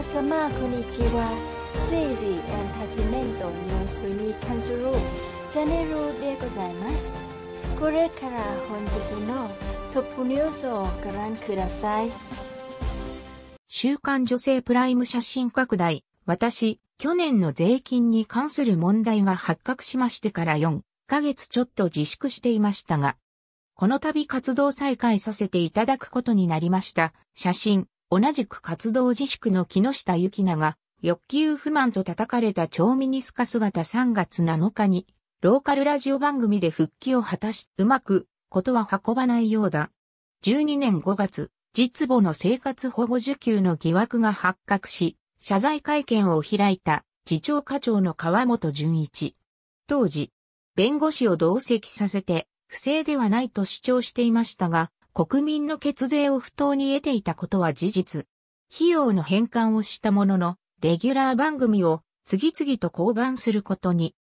皆様こんにちは政治エンターテイメントニュースに関するチャンネルでございますこれから本日のトップニュースをご覧ください週刊女性プライム写真拡大私去年の税金に関する問題が発覚しましてから4ヶ月ちょっと自粛していましたがこの度活動再開させていただくことになりました。写真、同じく活動自粛の木下ゆきなが、欲求不満と叩かれた超ミニスカ姿3月7日に、ローカルラジオ番組で復帰を果たし、うまく、ことは運ばないようだ。12年5月、実母の生活保護受給の疑惑が発覚し、謝罪会見を開いた、次長課長の川本淳一。当時、弁護士を同席させて、不正ではないと主張していましたが、国民の血税を不当に得ていたことは事実。費用の返還をしたものの、レギュラー番組を次々と降板することに。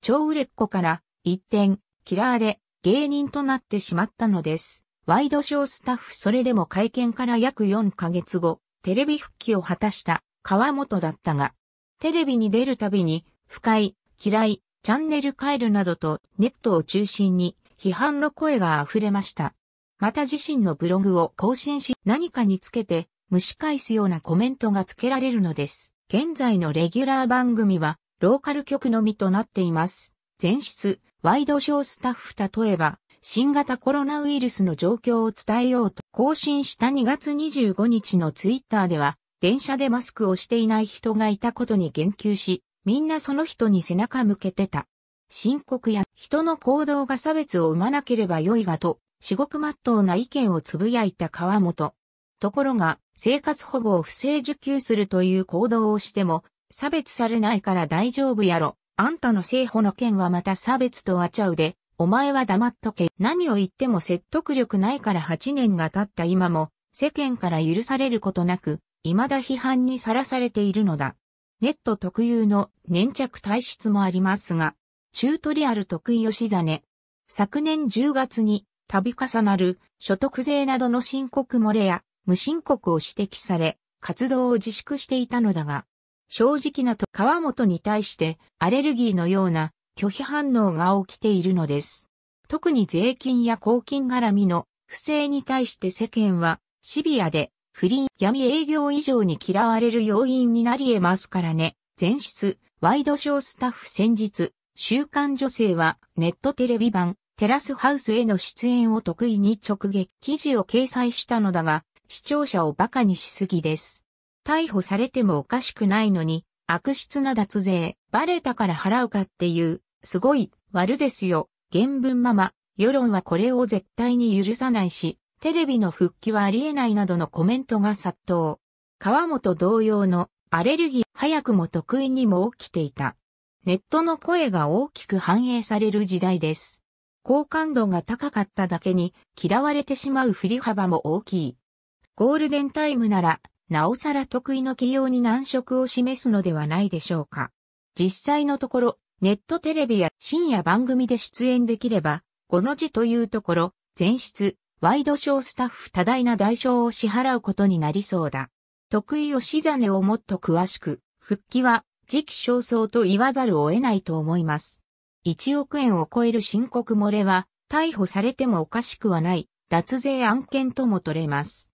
超売れっ子から一転、嫌われ、芸人となってしまったのです。ワイドショースタッフそれでも会見から約4ヶ月後、テレビ復帰を果たした川本だったが、テレビに出るたびに、不快、嫌い、チャンネル変えるなどとネットを中心に批判の声が溢れました。また自身のブログを更新し、何かにつけて、蒸し返すようなコメントがつけられるのです。現在のレギュラー番組は、ローカル局のみとなっています。前室、ワイドショースタッフ例えば、新型コロナウイルスの状況を伝えようと更新した2月25日のツイッターでは、電車でマスクをしていない人がいたことに言及し、みんなその人に背中向けてた。深刻や人の行動が差別を生まなければ良いがと至極真っ当な意見をつぶやいた川本。ところが、生活保護を不正受給するという行動をしても、差別されないから大丈夫やろ。あんたの生保の件はまた差別とはちゃうで、お前は黙っとけ。何を言っても説得力ないから8年が経った今も、世間から許されることなく、未だ批判にさらされているのだ。ネット特有の粘着体質もありますが、チュートリアル得意吉実。昨年10月に度重なる所得税などの申告漏れや無申告を指摘され、活動を自粛していたのだが、正直なと川本に対してアレルギーのような拒否反応が起きているのです。特に税金や公金絡みの不正に対して世間はシビアで不倫闇営業以上に嫌われる要因になり得ますからね。前室、ワイドショースタッフ先日、週刊女性はネットテレビ版テラスハウスへの出演を得意に直撃記事を掲載したのだが、視聴者を馬鹿にしすぎです。逮捕されてもおかしくないのに、悪質な脱税、バレたから払うかっていう、すごい、悪ですよ。原文ママ、世論はこれを絶対に許さないし、テレビの復帰はありえないなどのコメントが殺到。川本同様のアレルギー早くも得意にも起きていた。ネットの声が大きく反映される時代です。好感度が高かっただけに嫌われてしまう振り幅も大きい。ゴールデンタイムなら、なおさら得意の起用に難色を示すのではないでしょうか。実際のところ、ネットテレビや深夜番組で出演できれば、この字というところ、前室、ワイドショースタッフ多大な代償を支払うことになりそうだ。得意をしざねをもっと詳しく、復帰は時期尚早と言わざるを得ないと思います。1億円を超える申告漏れは、逮捕されてもおかしくはない、脱税案件とも取れます。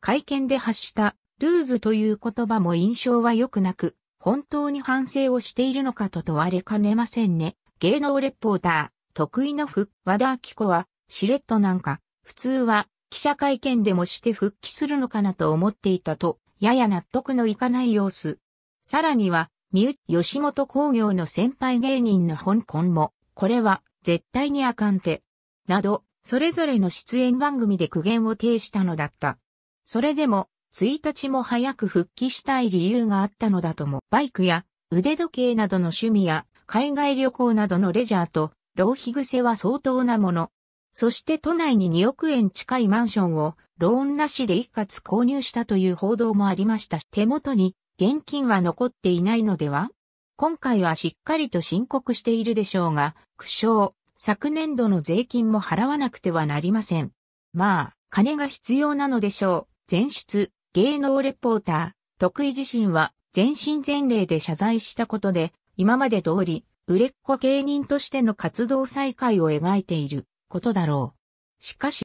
会見で発した、ルーズという言葉も印象は良くなく、本当に反省をしているのかと問われかねませんね。芸能レポーター、得意のふ、和田明子は、しれっとなんか、普通は、記者会見でもして復帰するのかなと思っていたと、やや納得のいかない様子。さらには、三浦吉本工業の先輩芸人の香港も、これは絶対にあかんて、など、それぞれの出演番組で苦言を呈したのだった。それでも、1日も早く復帰したい理由があったのだとも、バイクや腕時計などの趣味や海外旅行などのレジャーと、浪費癖は相当なもの。そして都内に2億円近いマンションをローンなしで一括購入したという報道もありました。手元に現金は残っていないのでは今回はしっかりと申告しているでしょうが、苦笑、昨年度の税金も払わなくてはなりません。まあ、金が必要なのでしょう。前出、芸能レポーター、得意自身は全身全霊で謝罪したことで、今まで通り、売れっ子芸人としての活動再開を描いていることだろう。しかし、